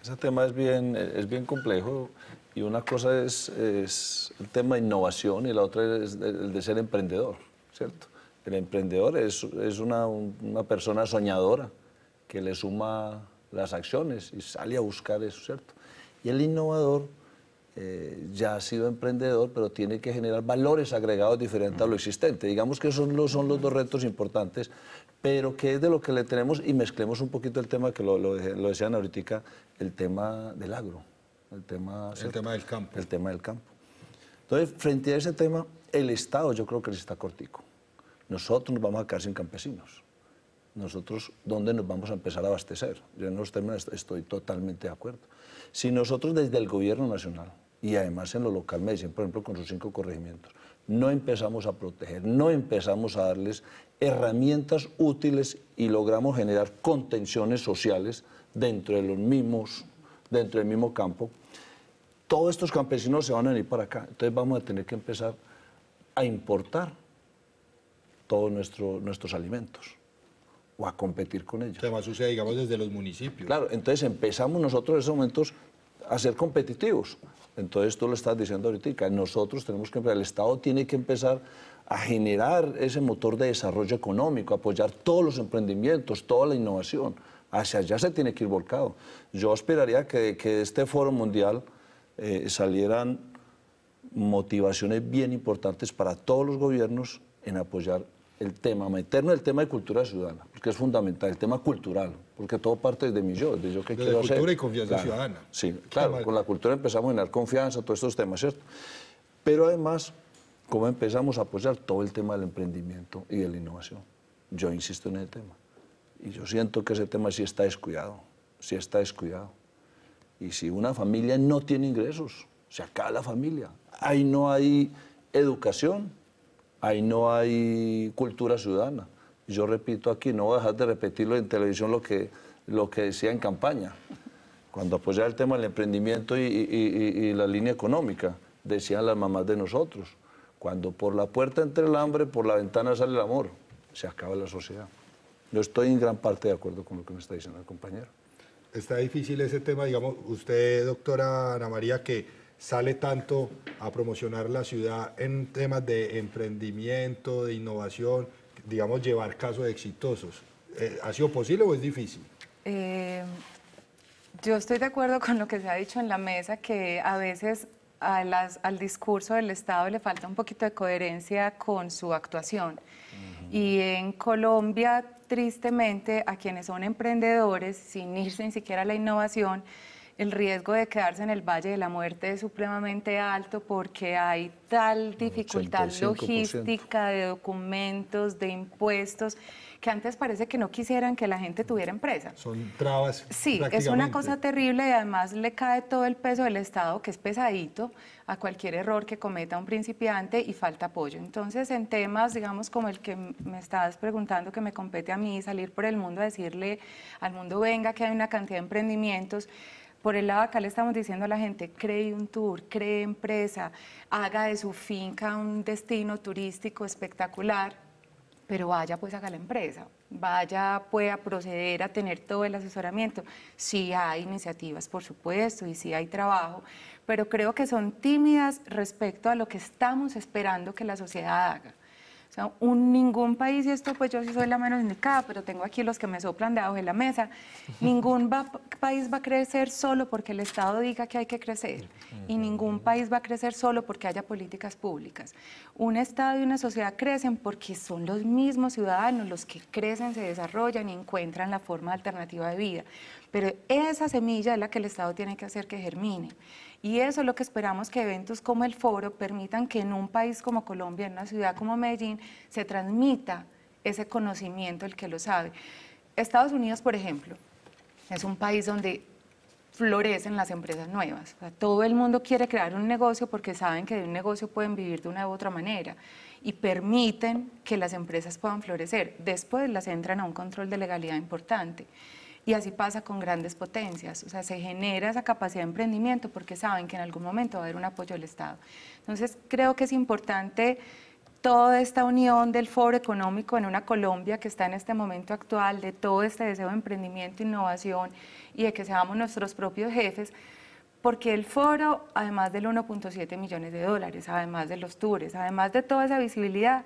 Ese tema es bien, es bien complejo y una cosa es, el tema de innovación y la otra es el de ser emprendedor, ¿cierto? El emprendedor es, es una, una, persona soñadora que le suma las acciones y sale a buscar eso, ¿cierto? Y el innovador eh, ya ha sido emprendedor, pero tiene que generar valores agregados diferentes a lo existente. Digamos que esos son los, son los dos retos importantes, pero que es de lo que le tenemos y mezclemos un poquito el tema que lo, lo, lo decían ahorita, el tema del agro, el tema, el tema del campo. El tema del campo. Entonces, frente a ese tema, el Estado yo creo que les está cortico. Nosotros nos vamos a quedar sin campesinos nosotros dónde nos vamos a empezar a abastecer. Yo en los términos estoy totalmente de acuerdo. Si nosotros desde el gobierno nacional y además en lo local me por ejemplo, con sus cinco corregimientos, no empezamos a proteger, no empezamos a darles herramientas útiles y logramos generar contenciones sociales dentro de los mismos, dentro del mismo campo, todos estos campesinos se van a venir para acá. Entonces vamos a tener que empezar a importar todos nuestro, nuestros alimentos o a competir con ellos. tema sucede, digamos, desde los municipios. Claro, entonces empezamos nosotros en esos momentos a ser competitivos. Entonces tú lo estás diciendo ahorita, nosotros tenemos que el Estado tiene que empezar a generar ese motor de desarrollo económico, apoyar todos los emprendimientos, toda la innovación. Hacia allá se tiene que ir volcado. Yo esperaría que, de este foro mundial eh, salieran motivaciones bien importantes para todos los gobiernos en apoyar el tema, meternos en el tema de cultura ciudadana que es fundamental, el tema cultural, porque todo parte de mi yo, de yo que quiero la cultura y confianza claro, ciudadana. Sí, claro, con la cultura empezamos a generar confianza, todos estos temas, ¿cierto? Pero además, como empezamos a apoyar todo el tema del emprendimiento y de la innovación. Yo insisto en el tema. Y yo siento que ese tema sí está descuidado, sí está descuidado. Y si una familia no tiene ingresos, se acaba la familia. Ahí no hay educación, ahí no hay cultura ciudadana yo repito aquí, no voy a dejar de repetirlo en televisión lo que, lo que decía en campaña, cuando apoyaba el tema del emprendimiento y, y la línea económica, decían las mamás de nosotros, cuando por la puerta entra el hambre, por la ventana sale el amor, se acaba la sociedad. Yo estoy en gran parte de acuerdo con lo que me está diciendo el compañero. Está difícil ese tema, digamos, usted, doctora Ana María, que sale tanto a promocionar la ciudad en temas de emprendimiento, de innovación, digamos, llevar casos exitosos. Eh, ¿Ha sido posible o es difícil? Eh, yo estoy de acuerdo con lo que se ha dicho en la mesa, que a veces al discurso del Estado le falta un poquito de coherencia con su actuación. Y en Colombia, tristemente, a quienes son emprendedores, sin irse ni siquiera a la innovación, el riesgo de quedarse en el Valle de la Muerte es supremamente alto porque hay tal dificultad logística de documentos, de impuestos, que antes parece que no quisieran que la gente tuviera empresa. Son trabas. Sí, es una cosa terrible y además le cae todo el peso del Estado, que es pesadito, a cualquier error que cometa un principiante y falta apoyo. Entonces, en temas, digamos, como el que me estabas preguntando, que me compete a mí, salir por el mundo a decirle al mundo, venga, que hay una cantidad de emprendimientos, por el lado acá le estamos diciendo a la gente, cree un tour, cree empresa, haga de su finca un destino turístico espectacular, pero vaya pues haga la empresa, vaya pueda proceder a tener todo el asesoramiento. si hay iniciativas, por supuesto, y sí hay trabajo, pero creo que son tímidas respecto a lo que estamos esperando que la sociedad haga. O sea, ningún país, y esto pues yo sí soy la menos indicada, pero tengo aquí los que me soplan de abajo en la mesa, ningún país va a crecer solo porque el Estado diga que hay que crecer y ningún país va a crecer solo porque haya políticas públicas. Un Estado y una sociedad crecen porque son los mismos ciudadanos los que crecen, se desarrollan y encuentran la forma alternativa de vida. Pero esa semilla es la que el Estado tiene que hacer que germine. Y eso es lo que esperamos que eventos como el foro permitan que en un país como Colombia, en una ciudad como Medellín, se transmita ese conocimiento, el que lo sabe. Estados Unidos, por ejemplo, es un país donde florecen las empresas nuevas. todo el mundo quiere crear un negocio porque saben que de un negocio pueden vivir de una u otra manera y permiten que las empresas puedan florecer. Después las entran a un control de legalidad importante. Y así pasa con grandes potencias, o sea, se genera esa capacidad de emprendimiento porque saben que en algún momento va a haber un apoyo del Estado. Entonces, creo que es importante toda esta unión del foro económico en una Colombia que está en este momento actual, de todo este deseo de emprendimiento, innovación y de que seamos nuestros propios jefes, porque el foro, además del 1.7 millones de dólares, además de los tours, además de toda esa visibilidad,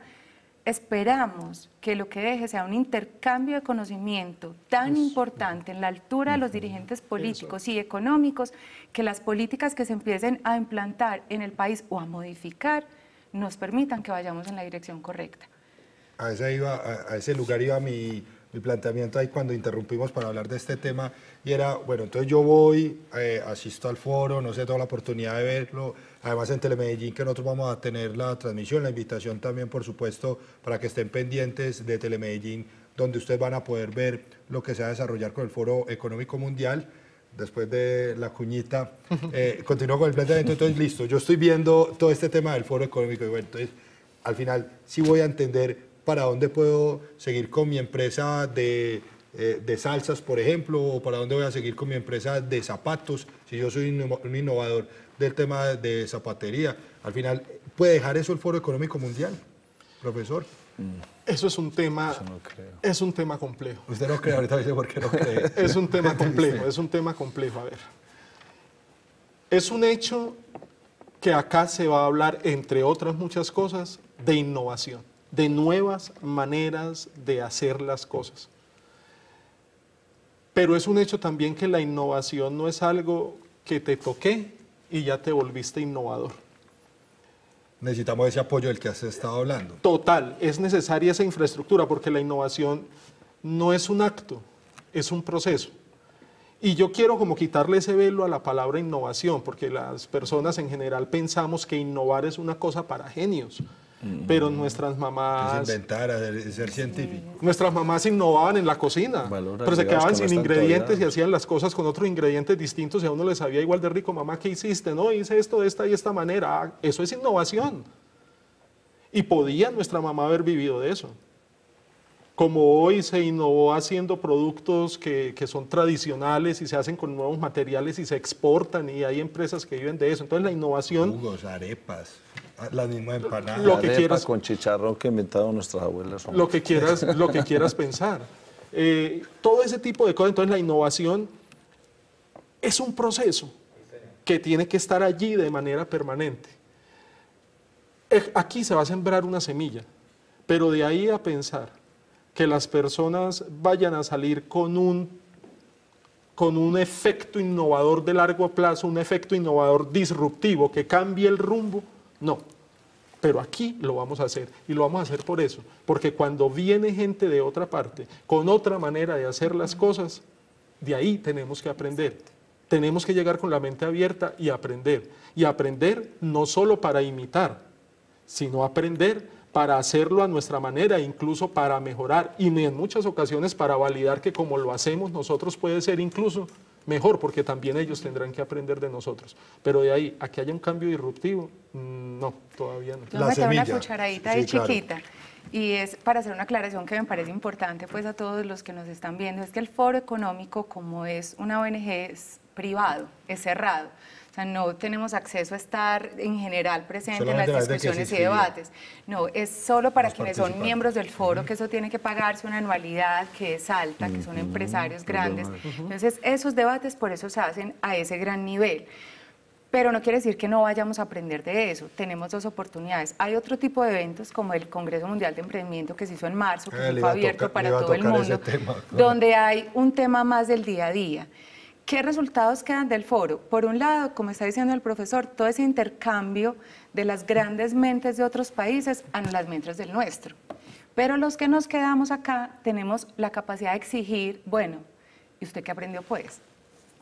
esperamos que lo que deje sea un intercambio de conocimiento tan importante en la altura de los dirigentes políticos y económicos que las políticas que se empiecen a implantar en el país o a modificar nos permitan que vayamos en la dirección correcta. A ese, iba, a ese lugar iba mi, mi planteamiento ahí cuando interrumpimos para hablar de este tema y era, bueno, entonces yo voy, eh, asisto al foro, no sé, toda la oportunidad de verlo, Además en Telemedellín que nosotros vamos a tener la transmisión, la invitación también por supuesto para que estén pendientes de Telemedellín donde ustedes van a poder ver lo que se va a desarrollar con el Foro Económico Mundial. Después de la cuñita, eh, continúo con el planteamiento. Entonces, listo, yo estoy viendo todo este tema del Foro Económico. Y bueno, entonces, al final, sí voy a entender para dónde puedo seguir con mi empresa de eh, de salsas, por ejemplo, o para dónde voy a seguir con mi empresa de zapatos, si yo soy un innovador del tema de zapatería. Al final, ¿puede dejar eso el Foro Económico Mundial, profesor? Mm. Eso es un tema, es un tema complejo. Usted no cree, ahorita dice por qué no cree. es un tema complejo, es un tema complejo. A ver, es un hecho que acá se va a hablar, entre otras muchas cosas, de innovación, de nuevas maneras de hacer las cosas. Pero es un hecho también que la innovación no es algo que te toqué y ya te volviste innovador. Necesitamos ese apoyo del que has estado hablando. Total, es necesaria esa infraestructura porque la innovación no es un acto, es un proceso. Y yo quiero como quitarle ese velo a la palabra innovación, porque las personas en general pensamos que innovar es una cosa para genios. Pero nuestras mamás... inventar, es ser científico. Nuestras mamás innovaban en la cocina, pero se quedaban sin ingredientes y hacían las cosas con otros ingredientes distintos y a uno le sabía igual de rico, mamá, ¿qué hiciste? No, hice esto de esta y esta manera. Ah, eso es innovación. Y podía nuestra mamá haber vivido de eso como hoy se innovó haciendo productos que, que, son tradicionales y se hacen con nuevos materiales y se exportan y hay empresas que viven de eso. Entonces la innovación... Jugos, arepas la misma empanada Lo que quieras. Con chicharrón que inventaron nuestras abuelas. Lo que quieras, lo que quieras pensar. Eh, todo ese tipo de cosas. Entonces la innovación es un proceso que tiene que estar allí de manera permanente. Eh, aquí se va a sembrar una semilla, pero de ahí a pensar que las personas vayan a salir con un, con un efecto innovador de largo plazo, un efecto innovador disruptivo que cambie el rumbo, no pero aquí lo vamos a hacer y lo vamos a hacer por eso, porque cuando viene gente de otra parte con otra manera de hacer las cosas, de ahí tenemos que aprender. Tenemos que llegar con la mente abierta y aprender. Y aprender no solo para imitar, sino aprender para hacerlo a nuestra manera, incluso para mejorar y en muchas ocasiones para validar que como lo hacemos nosotros puede ser incluso mejor, porque también ellos tendrán que aprender de nosotros. Pero de ahí a que haya un cambio disruptivo, mm, no, todavía no. Yo semilla una cucharadita de chiquita. Y es para hacer una aclaración que me parece importante pues a todos los que nos están viendo, es que el foro económico como es una ONG es privado, es cerrado. O sea, no tenemos acceso a estar en general presente en las discusiones y debates. No, es solo para quienes son miembros del foro, que eso tiene que pagarse una anualidad que es alta, que son empresarios grandes. Entonces, esos debates por eso se hacen a ese gran nivel pero no quiere decir que no vayamos a aprender de eso. Tenemos dos oportunidades. Hay otro tipo de eventos como el Congreso Mundial de Emprendimiento que se hizo en marzo, que fue ah, abierto para todo el mundo, donde hay un tema más del día a día. ¿Qué resultados quedan del foro? Por un lado, como está diciendo el profesor, todo ese intercambio de las grandes mentes de otros países a las mentes del nuestro. Pero los que nos quedamos acá tenemos la capacidad de exigir, bueno, ¿y usted qué aprendió pues?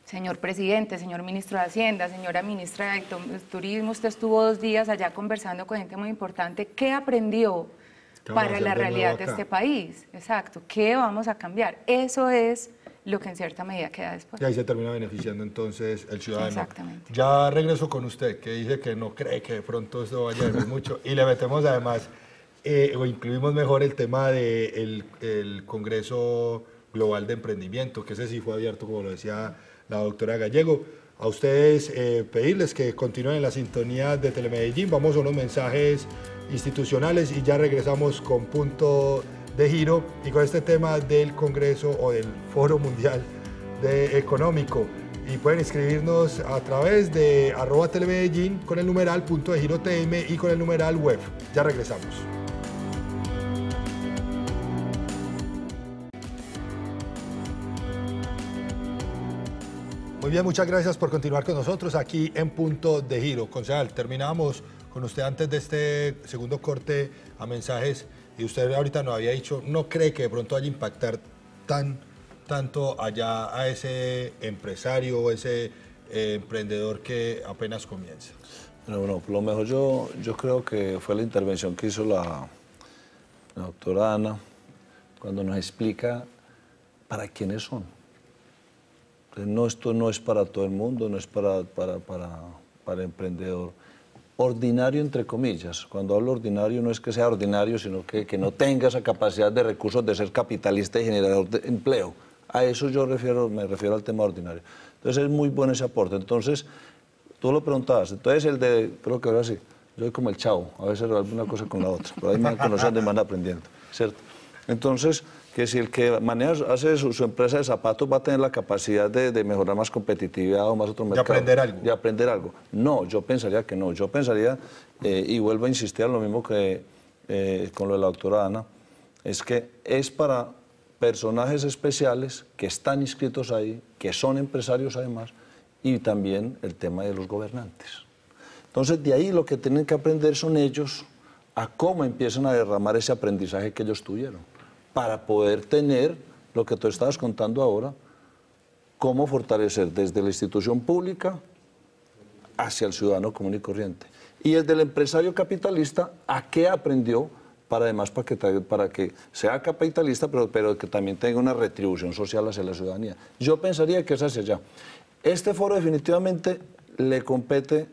Señor presidente, señor ministro de Hacienda, señora ministra de Turismo, usted estuvo dos días allá conversando con gente muy importante. ¿Qué aprendió para la realidad de este país? Exacto. ¿Qué vamos a cambiar? Eso es lo que en cierta medida queda después. Y ahí se termina beneficiando entonces el ciudadano. Exactamente. Ya regreso con usted, que dice que no cree que de pronto esto vaya a venir mucho. Y le metemos además, eh, o incluimos mejor el tema del de el Congreso Global de Emprendimiento, que ese sí fue abierto, como lo decía la doctora Gallego. A ustedes eh, pedirles que continúen en la sintonía de Telemedellín. Vamos a unos mensajes institucionales y ya regresamos con punto de giro y con este tema del Congreso o del Foro Mundial de Económico. Y pueden escribirnos a través de arroba con el numeral punto de giro TM y con el numeral web. Ya regresamos. Muy bien, muchas gracias por continuar con nosotros aquí en Punto de Giro. Concejal, terminamos con usted antes de este segundo corte a mensajes y usted ahorita nos había dicho, ¿no cree que de pronto vaya a impactar tan, tanto allá a ese empresario o ese eh, emprendedor que apenas comienza? Bueno, lo mejor yo, yo creo que fue la intervención que hizo la, doctora Ana cuando nos explica para quiénes son. no, esto no es para todo el mundo, no es para, para, para el emprendedor ordinario entre comillas. Cuando hablo ordinario no es que sea ordinario, sino que, no tenga esa capacidad de recursos de ser capitalista y generador de empleo. A eso yo me refiero al tema ordinario. Entonces es muy bueno ese aporte. Entonces, tú lo preguntabas, entonces el de, creo que ahora sí, yo soy como el chavo, a veces alguna cosa con la otra, pero ahí van conociendo y me van aprendiendo, ¿cierto? Entonces, que si el que maneja, hace su, empresa de zapatos va a tener la capacidad de, mejorar más competitividad o más otro mercado. De aprender algo. De aprender algo. No, yo pensaría que no. Yo pensaría, eh, y vuelvo a insistir en lo mismo que eh, con lo de la doctora Ana, es que es para personajes especiales que están inscritos ahí, que son empresarios además, y también el tema de los gobernantes. Entonces, de ahí lo que tienen que aprender son ellos a cómo empiezan a derramar ese aprendizaje que ellos tuvieron para poder tener lo que tú estabas contando ahora, cómo fortalecer desde la institución pública hacia el ciudadano común y corriente. Y el del empresario capitalista, ¿a qué aprendió? Para además para que, para que sea capitalista, pero, pero que también tenga una retribución social hacia la ciudadanía. Yo pensaría que es hacia allá. Este foro definitivamente le compete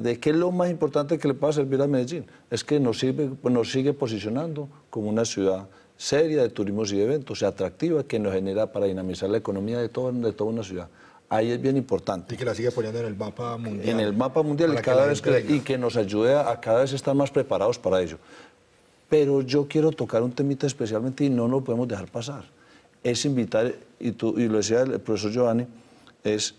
de qué es lo más importante que le pueda servir a Medellín. Es que nos sigue posicionando como una ciudad seria de turismos y de eventos, atractiva, que nos genera para dinamizar la economía de, toda una ciudad. Ahí es bien importante. Y que la sigue poniendo en el mapa mundial. En el mapa mundial y, que nos ayude a, cada vez estar más preparados para ello. Pero yo quiero tocar un temita especialmente y no lo podemos dejar pasar. Es invitar, y, lo decía el profesor Giovanni, es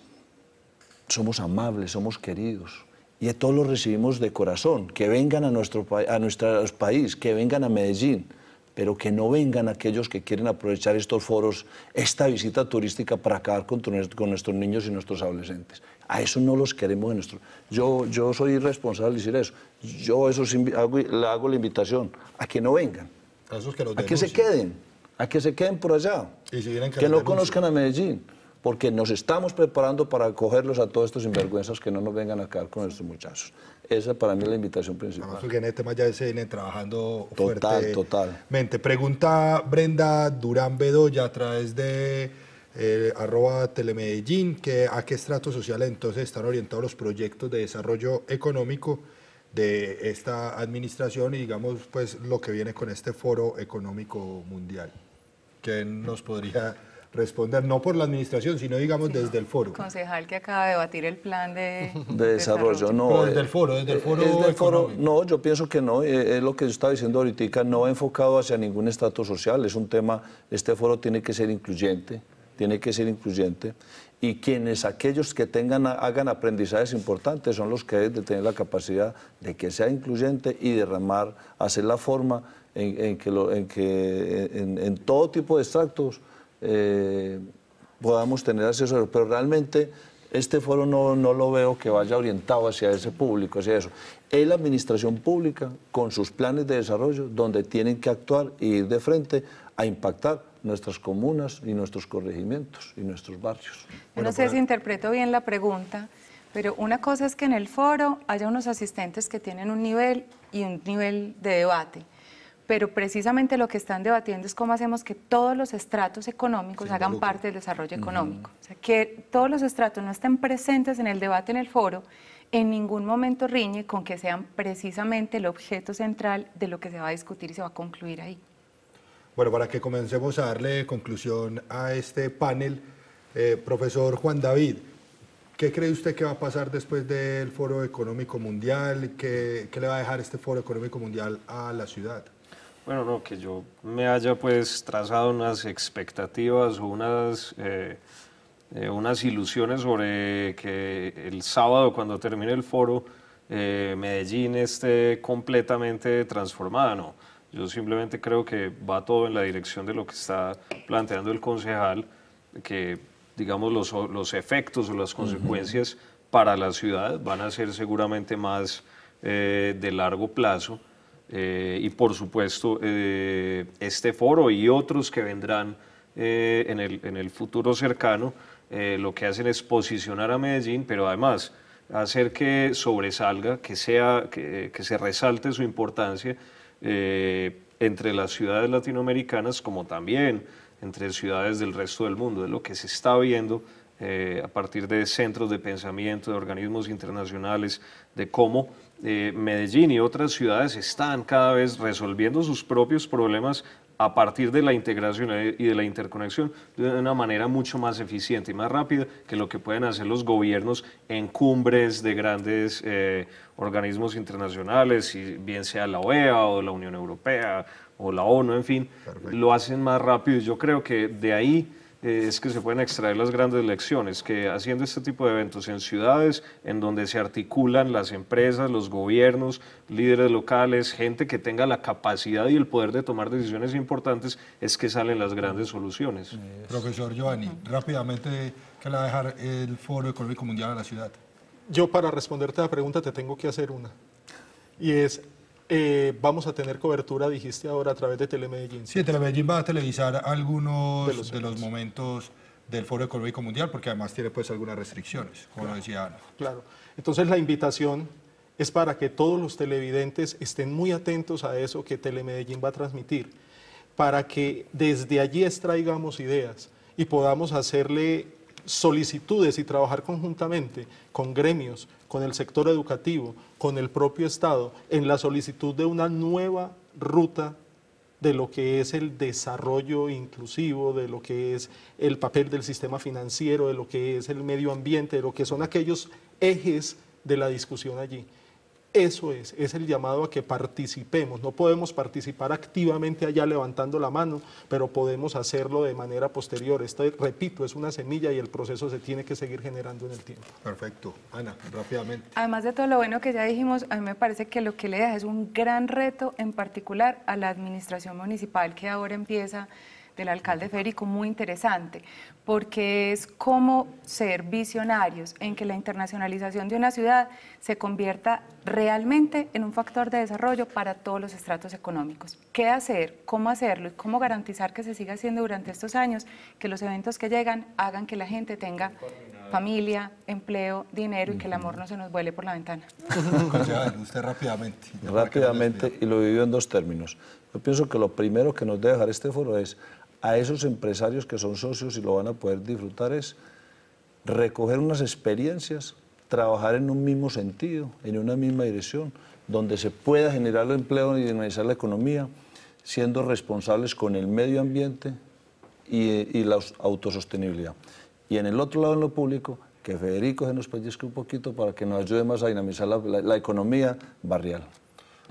somos amables, somos queridos. Y a todos los recibimos de corazón. Que vengan a nuestro, a nuestro país, que vengan a Medellín pero que no vengan aquellos que quieren aprovechar estos foros, esta visita turística para acabar con, con nuestros niños y nuestros adolescentes. A eso no los queremos en nuestro... Yo, yo soy responsable de decir eso. Yo eso le hago la invitación a que no vengan, a, que se queden, a que se queden por allá, que, no conozcan a Medellín porque nos estamos preparando para acogerlos a todos estos sinvergüenzas que no nos vengan a acabar con estos muchachos. Esa para mí es la invitación principal. Además, en este tema ya se trabajando total, Total, Pregunta Brenda Durán Bedoya a través de eh, arroba telemedellín, a qué estrato social entonces están orientados los proyectos de desarrollo económico de esta administración y digamos pues lo que viene con este foro económico mundial. ¿Qué nos podría responder, no por la administración, sino digamos desde el foro. Concejal que acaba de debatir el plan de, desarrollo. No, eh, desde el foro, desde el eh, foro. Desde no, yo pienso que no, eh, es lo que yo estaba diciendo ahorita, no enfocado hacia ningún estatus social, es un tema, este foro tiene que ser incluyente, tiene que ser incluyente. Y quienes, aquellos que tengan, hagan aprendizajes importantes son los que deben tener la capacidad de que sea incluyente y derramar, hacer la forma en, que, lo, en, que en todo tipo de extractos eh, podamos tener asesores, pero realmente este foro no, lo veo que vaya orientado hacia ese público, hacia eso. Es la administración pública con sus planes de desarrollo donde tienen que actuar e ir de frente a impactar nuestras comunas y nuestros corregimientos y nuestros barrios. no sé si interpreto bien la pregunta, pero una cosa es que en el foro haya unos asistentes que tienen un nivel y un nivel de debate pero precisamente lo que están debatiendo es cómo hacemos que todos los estratos económicos hagan parte del desarrollo económico. O sea, que todos los estratos no estén presentes en el debate en el foro, en ningún momento riñe con que sean precisamente el objeto central de lo que se va a discutir y se va a concluir ahí. Bueno, para que comencemos a darle conclusión a este panel, eh, profesor Juan David, ¿qué cree usted que va a pasar después del Foro Económico Mundial? ¿Qué le va a dejar este Foro Económico Mundial a la ciudad? Bueno, no, que yo me haya pues trazado unas expectativas o unas, eh, eh, unas ilusiones sobre que el sábado cuando termine el foro eh, Medellín esté completamente transformada, no. Yo simplemente creo que va todo en la dirección de lo que está planteando el concejal, que digamos los, los efectos o las consecuencias para la ciudad van a ser seguramente más de largo plazo eh, y por supuesto, eh, este foro y otros que vendrán eh, en, el, en, el, futuro cercano, lo que hacen es posicionar a Medellín, pero además hacer que sobresalga, que, sea, que, que se resalte su importancia entre las ciudades latinoamericanas como también entre ciudades del resto del mundo. Es lo que se está viendo a partir de centros de pensamiento, de organismos internacionales, de cómo eh, Medellín y otras ciudades están cada vez resolviendo sus propios problemas a partir de la integración eh, y de la interconexión de una manera mucho más eficiente y más rápida que lo que pueden hacer los gobiernos en cumbres de grandes eh, organismos internacionales, bien sea la OEA o la Unión Europea o la ONU, en fin, lo hacen más rápido. y Yo creo que de ahí es que se pueden extraer las grandes lecciones, que haciendo este tipo de eventos en ciudades en donde se articulan las empresas, los gobiernos, líderes locales, gente que tenga la capacidad y el poder de tomar decisiones importantes, es que salen las grandes soluciones. Profesor Giovanni, rápidamente, ¿qué le va a dejar el Foro Económico Mundial a la ciudad? Yo para responderte a la pregunta te tengo que hacer una. Y es, eh, vamos a tener cobertura, dijiste ahora, a través de Telemedellín. Sí, Telemedellín va a televisar algunos de los, momentos del Foro Económico Mundial, porque además tiene pues algunas restricciones, como lo decía Ana. Claro. Entonces la invitación es para que todos los televidentes estén muy atentos a eso que Telemedellín va a transmitir, para que desde allí extraigamos ideas y podamos hacerle solicitudes y trabajar conjuntamente con gremios, con el sector educativo, con el propio Estado, en la solicitud de una nueva ruta de lo que es el desarrollo inclusivo, de lo que es el papel del sistema financiero, de lo que es el medio ambiente, de lo que son aquellos ejes de la discusión allí. Eso es, es el llamado a que participemos. No podemos participar activamente allá levantando la mano, pero podemos hacerlo de manera posterior. Esto, repito, es una semilla y el proceso se tiene que seguir generando en el tiempo. Perfecto. Ana, rápidamente. Además de todo lo bueno que ya dijimos, a mí me parece que lo que le deja es un gran reto en particular a la administración municipal que ahora empieza del alcalde Federico muy interesante, porque es cómo ser visionarios en que la internacionalización de una ciudad se convierta realmente en un factor de desarrollo para todos los estratos económicos. ¿Qué hacer? ¿Cómo hacerlo? ¿Y cómo garantizar que se siga haciendo durante estos años que los eventos que llegan hagan que la gente tenga familia, empleo, dinero y que el amor no se nos vuele por la ventana. usted rápidamente. Rápidamente, y lo vivió en dos términos. Yo pienso que lo primero que nos debe dejar este foro es a esos empresarios que son socios y lo van a poder disfrutar es recoger unas experiencias, trabajar en un mismo sentido, en una misma dirección, donde se pueda generar el empleo y dinamizar la economía, siendo responsables con el medio ambiente y, la autosostenibilidad. Y en el otro lado, en lo público, que Federico se nos pellizque un poquito para que nos ayude más a dinamizar la economía barrial.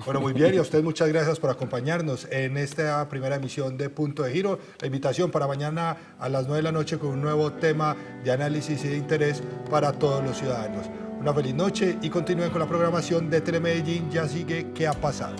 Bueno, muy bien, y a usted muchas gracias por acompañarnos en esta primera emisión de Punto de Giro. La invitación para mañana a las 9 de la noche con un nuevo tema de análisis y de interés para todos los ciudadanos. Una feliz noche y continúen con la programación de Telemedellín. Ya sigue ¿Qué ha pasado?